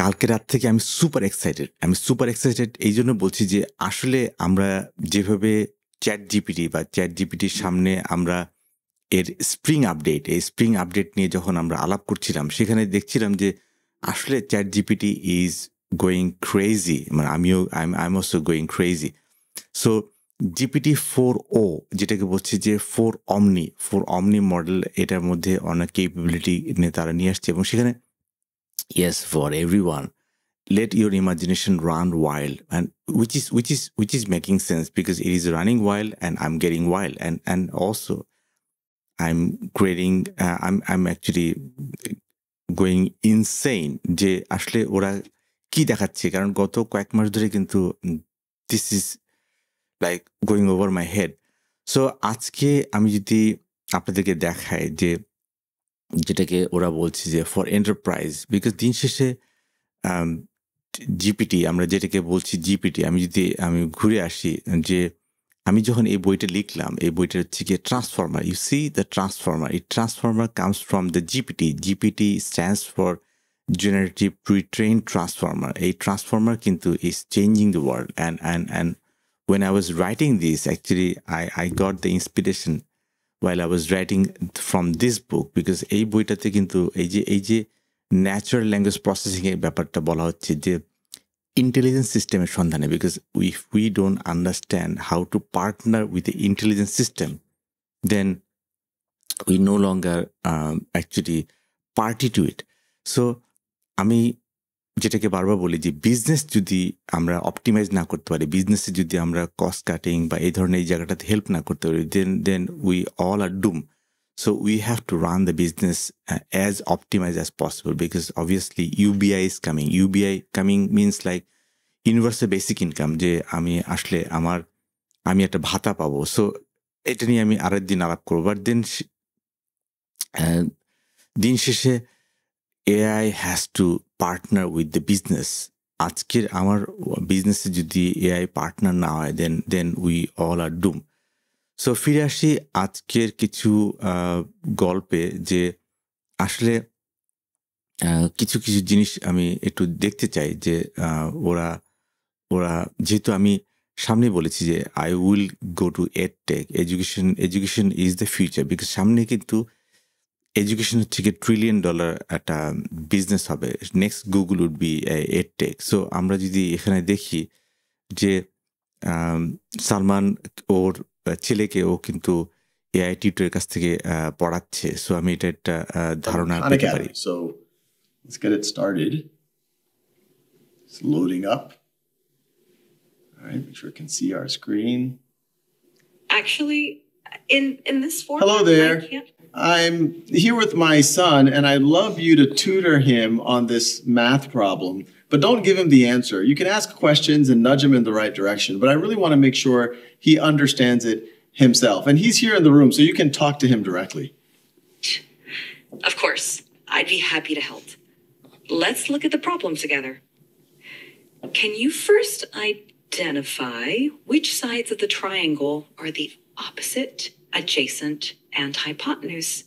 কালকে রাত থেকে আমি সুপার এক্সাইটেড আমি সুপার এক্সাইটেড এই জন্য বলছি যে আসলে আমরা যেভাবে চ্যাট জিপিটি বা চ্যাট জিপিটির সামনে আমরা এর স্প্রিং আপডেট এই স্প্রিং আপডেট নিয়ে যখন আমরা আলাপ করছিলাম সেখানে দেখছিলাম যে আসলে chat GPT is going crazy মানে আমিও I I also going crazy so GPT four o যেটাকে বলছি যে ফোর অমনি ফোর অমনি মডেল এটার মধ্যে অনেক কেপেবিলিটি নিয়ে তারা নিয়ে আসছে এবং সেখানে Yes, for everyone. Let your imagination run wild, and which is which is which is making sense because it is running wild, and I'm getting wild, and and also I'm creating. Uh, I'm I'm actually going insane যে আসলে ওরা কি দেখাচ্ছে কারণ গত কয়েক মাস ধরে কিন্তু this is like going over my head so আজকে আমি যদি আপনাদেরকে দেখাই যে যেটাকে ওরা বলছে যে ফর এন্টারপ্রাইজ বিকজ দিন শেষে জিপিটি আমরা যেটাকে বলছি জিপিটি আমি যদি আমি ঘুরে আসি যে আমি যখন এই বইটা লিখলাম এই বইটা হচ্ছে গিয়ে transformer you see the transformer এই transformer comes from the GPT GPT stands for generative train transformer এই ট্রান্সফর্মার কিন্তু is changing the world and and and when I was writing this actually I I got the inspiration while I was writing from this book because এই বইটাতে কিন্তু এই যে এই যে natural language প্রসেসিংয়ের ব্যাপারটা বলা হচ্ছে যে ইন্টেলিজেন্স সিস্টেমের সন্ধানে because if we don't understand how to partner with the intelligence system then we no longer actually party to it so আমি যেটাকে বারবার বলি যে বিজনেস যদি আমরা অপটিমাইজ না করতে পারি বিজনেসে যদি আমরা কস্ট কাটিং বা এই ধরনের এই জায়গাটাতে হেল্প না করতে পারি then then we all are doom so we have to run the business as optimize as possible because obviously UBI is coming UBI coming means like like basic income যে আমি আসলে আমার আমি একটা ভাতা পাবো সো এটা নিয়ে আমি আরেক দিন আলাপ করবো বাট দেন দিন শেষে AI has to partner with the business আজকের আমার বিজনেসে যদি এআই পার্টনার না হয় then then we all are doom so ফিরে আসি আজকের কিছু গল্পে যে আসলে কিছু কিছু জিনিস আমি একটু দেখতে চাই যে ওরা ওরা যেহেতু আমি সামনে বলেছি যে I will go to ed tech education education is the future because সামনে কিন্তু এডুকেশন হচ্ছে কি ট্রিলিয়ন ডলার একটা বিজনেস হবে next Google would be ed tech so আমরা যদি এখানে দেখি যে সালমান ওর ছেলেকে ও কিন্তু এআই টিউটরের কাছ থেকে পড়াচ্ছে সো আমি এটা একটা ধারণা পেতে পারি so let's get it started it's actually in in this form. Hello there. I'm here with my son, and I'd love you to tutor him on this math problem. But don't give him the answer. You can ask questions and nudge him in the right direction. But I really want to make sure he understands it himself. And he's here in the room, so you can talk to him directly. Of course, I'd be happy to help. Let's look at the problem together. Can you first identify which sides of the triangle are the opposite, adjacent, and hypotenuse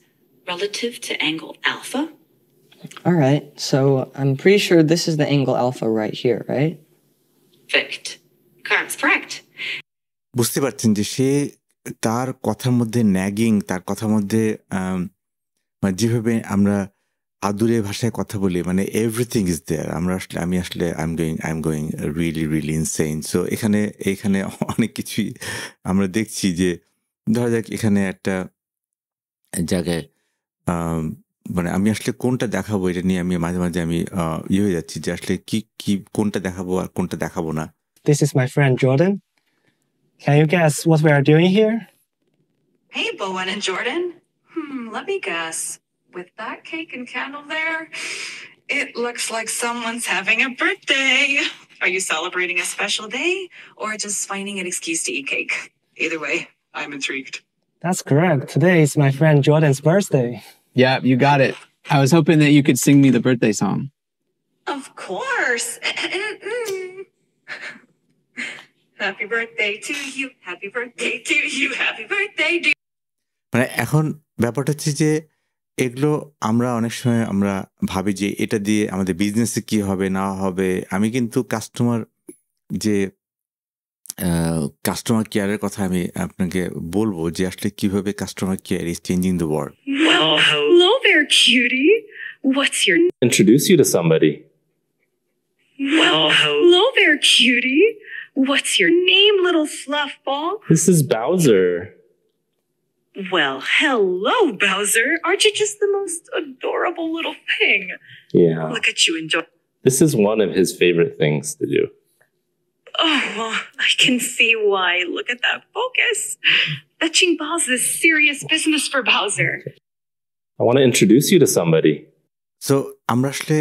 relative to angle alpha. All right, so I'm pretty sure this is the angle alpha right here, right? Perfect. Correct. Correct. বুঝতে পারছেন যে সে তার কথার মধ্যে nagging তার কথার মধ্যে um, যেভাবে আমরা আদুরে ভাষায় কথা বলি মানে এভরিথিং ইজ দেয়ার আমরা আসলে আমি আসলে I am going I am going really really insane so এখানে এখানে অনেক কিছুই আমরা দেখছি যে ধরা যাক এখানে একটা জায়গায় মানে আমি আসলে কোনটা দেখাবো এটা নিয়ে আমি মাঝে মাঝে আমি ইয়ে হয়ে যাচ্ছি যে আসলে কি কি কোনটা দেখাবো আর কোনটা দেখাবো না This is my friend Jordan. Can you guess what we are doing here? Hey, Bowen and Jordan. Hmm, let me guess. with that cake and candle there, it looks like someone's having a birthday. Are you celebrating a special day or just finding an excuse to eat cake? Either way, I'm intrigued. That's correct. Today is my friend Jordan's birthday. Yeah, you got it. I was hoping that you could sing me the birthday song. Of course. happy birthday to you. Happy birthday to you. Happy birthday to you. মানে এখন ব্যাপারটা হচ্ছে যে এগুলো আমরা অনেক সময় আমরা ভাবি যে এটা দিয়ে আমাদের বিজনেসে কি হবে না হবে আমি কিন্তু কাস্টমার যে কাস্টমার কেয়ারের কথা আমি আপনাকে বলবো যে আসলে কিভাবে customer care is changing the world hello there cutie what's your introduce you to somebody hello there cutie what's your name little fluff this is Bowser Well, hello, Bowser. Aren't you just the most adorable little thing? Yeah. Look at you enjoy. This is one of his favorite things to do. Oh, I can see why. Look at that focus. Fetching balls is serious business for Bowser. I want to introduce you to somebody. So, আমরা আসলে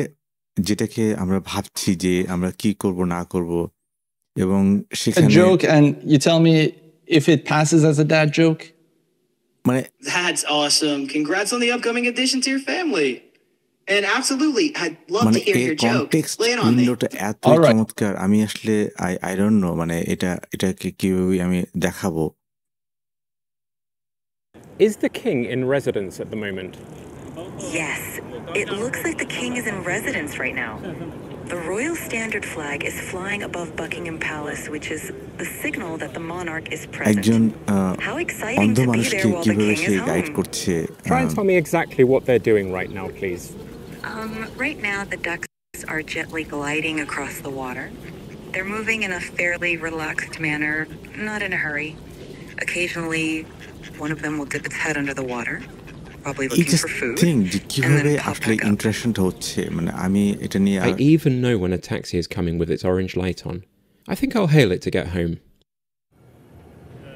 যেটাকে আমরা ভাবছি যে আমরা কি করব না করব joke and you tell me if it passes as a dad joke that's awesome. Congrats on the upcoming addition to your family. And absolutely, I'd love to hear your joke. Lay it on me. এত চমৎকার আমি আসলে I I don't know মানে এটা এটাকে কিভাবে আমি দেখাবো Is the king in residence at the moment? Yes. It looks like the king is in residence right now. The Royal Standard flag is flying above Buckingham Palace, which is the signal that the monarch is present. Uh, How exciting to be there while the king is home. Try and um, tell me exactly what they're doing right now, please. Um, right now, the ducks are gently gliding across the water. They're moving in a fairly relaxed manner, not in a hurry. Occasionally, one of them will dip its head under the water. Uh, I even know when a taxi is coming with its orange light on. I think I'll hail it to get home.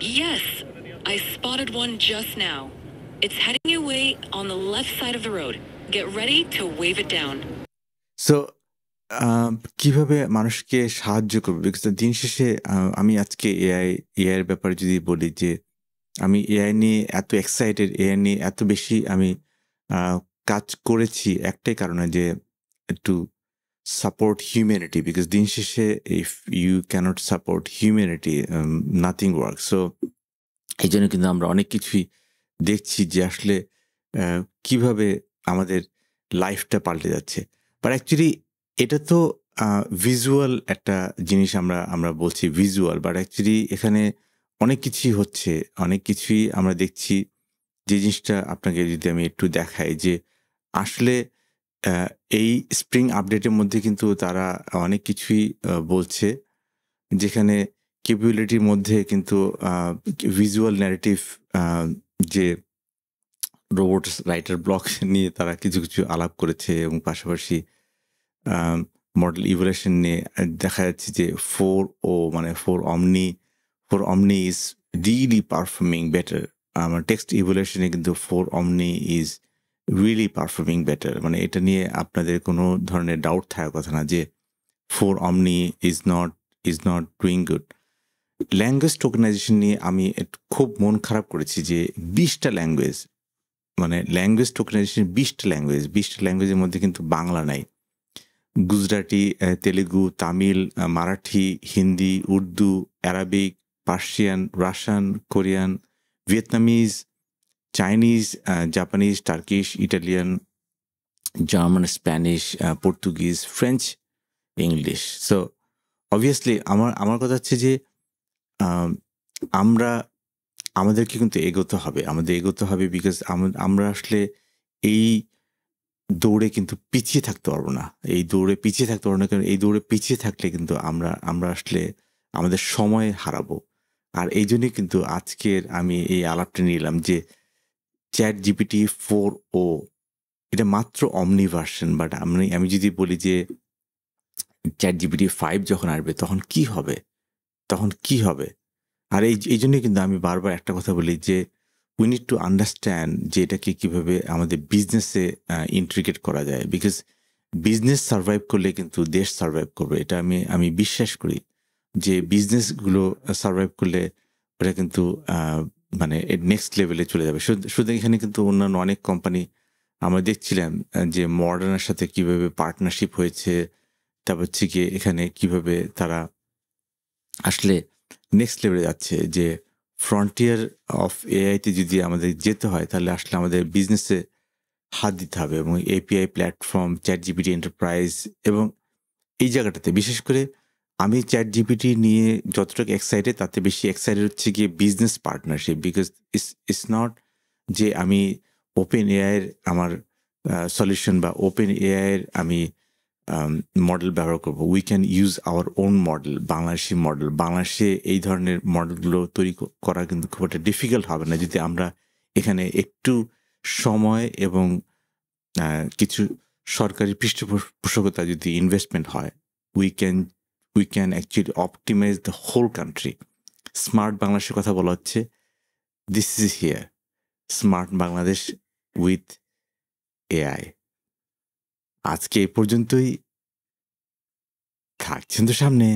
Yes, I spotted one just now. It's heading your way on the left side of the road. Get ready to wave it down. So কিভাবে um, মানুষকে সাহায্য করবে because দিন শেষে uh, আমি আজকে AI AI এর ব্যাপারে যদি বলি যে আমি এআই নিয়ে এত এক্সাইটেড এআই নিয়ে এত বেশি আমি কাজ করেছি একটাই কারণে যে একটু সাপোর্ট হিউম্যানিটি বিকজ দিন শেষে if you can't support humanity nothing work so এই জন্য কিন্তু আমরা অনেক কিছুই দেখছি যে আসলে কিভাবে আমাদের লাইফটা পাল্টে যাচ্ছে বাট অ্যাকচুয়ালি এটা তো ভিজুয়াল একটা জিনিস আমরা আমরা বলছি ভিজুয়াল বাট অ্যাকচুয়ালি এখানে অনেক কিছুই হচ্ছে অনেক কিছুই আমরা দেখছি যে জিনিসটা আপনাকে যদি আমি একটু দেখাই যে আসলে এই স্প্রিং আপডেটের মধ্যে কিন্তু তারা অনেক কিছুই বলছে যেখানে কেপিবিলিটির মধ্যে কিন্তু ভিজুয়াল ন্যারেটিভ যে রোবট রাইটার ব্লক নিয়ে তারা কিছু কিছু আলাপ করেছে এবং পাশাপাশি মডেল ইভোলেশন নিয়ে দেখা যাচ্ছে যে ফোর ও মানে four omni four omni is really performing better আমার টেক্সট ইভোলিউশনে কিন্তু four omni is really performing better মানে এটা নিয়ে আপনাদের কোনো ধরনের ডাউট থাকার কথা না যে four omni is not is not doing good language tokenization নিয়ে আমি খুব মন খারাপ করেছি যে বিশটা ল্যাঙ্গুয়েজ মানে ল্যাঙ্গুয়েজ টোকেনাইজেশন বিশটা ল্যাঙ্গুয়েজ বিশটা ল্যাঙ্গুয়েজের মধ্যে কিন্তু বাংলা নাই Gujarati Telugu Tamil Marathi Hindi Urdu Arabic Persian Russian Korean Vietnamese Chinese Japanese Turkish Italian German Spanish Portuguese French English so obviously আমার আমার কথা হচ্ছে যে um, আমরা আমাদেরকে কিন্তু এগোতে হবে আমাদের এগোতে হবে বিকজ আমরা আসলে এই দৌড়ে কিন্তু পিছিয়ে থাকতে পারবো না এই দৌড়ে পিছিয়ে থাকতে পারবো না কারণ এই দৌড়ে পিছিয়ে থাকলে কিন্তু আমরা আমরা আসলে আমাদের সময় হারাবো আর এই জন্যই কিন্তু আজকের আমি এই আলাপটা নিলাম যে চ্যাট জিপিটি ফোর ও এটা মাত্র অমনি ভার্সন বাট আমি আমি যদি বলি যে চ্যাট জিপিটি ফাইভ যখন আসবে তখন কি হবে তখন কি হবে আর এই এই জন্যই কিন্তু আমি বারবার একটা কথা বলি যে উই নিড টু আন্ডারস্ট্যান্ড যে এটাকে কীভাবে আমাদের বিজনেসে ইন্ট্রিগেট করা যায় বিকজ বিজনেস সার্ভাইভ করলে কিন্তু দেশ সার্ভাইভ করবে এটা আমি আমি বিশ্বাস করি যে বিজনেসগুলো সার্ভাইভ করলে ওটা কিন্তু মানে নেক্সট লেভেলে চলে যাবে শুধু এখানে কিন্তু অন্যান্য অনেক কোম্পানি আমরা দেখছিলাম যে মডার্নের সাথে কিভাবে পার্টনারশিপ হয়েছে তারপর হচ্ছে গিয়ে এখানে কিভাবে তারা আসলে নেক্সট লেভেলে যাচ্ছে যে ফ্রন্টিয়ার অফ এআইতে যদি আমাদের যেতে হয় তাহলে আসলে আমাদের বিজনেসে হাত দিতে হবে এবং API platform chat GPT enterprise এবং এই জায়গাটাতে বিশেষ করে আমি চ্যাট জিপিটি নিয়ে যতটুকু এক্সাইটেড তাতে বেশি এক্সাইটেড হচ্ছে গিয়ে business partnership because is is not যে আমি ওপেন এআইয়ের আমার সলিউশন বা ওপেন এআইয়ের আমি মডেল ব্যবহার করব we can use our own model Bangladeshi model বাংলাদেশে এই ধরনের মডেলগুলো তৈরি করা কিন্তু খুব একটা ডিফিকাল্ট হবে না যদি আমরা এখানে একটু সময় এবং কিছু সরকারি পৃষ্ঠপোষকতা যদি ইনভেস্টমেন্ট হয় we can we can actually optimize the whole country smart বাংলাদেশের কথা বলা হচ্ছে this is here smart Bangladesh with AI আজকে এ পর্যন্তই থাকছেন তো সামনে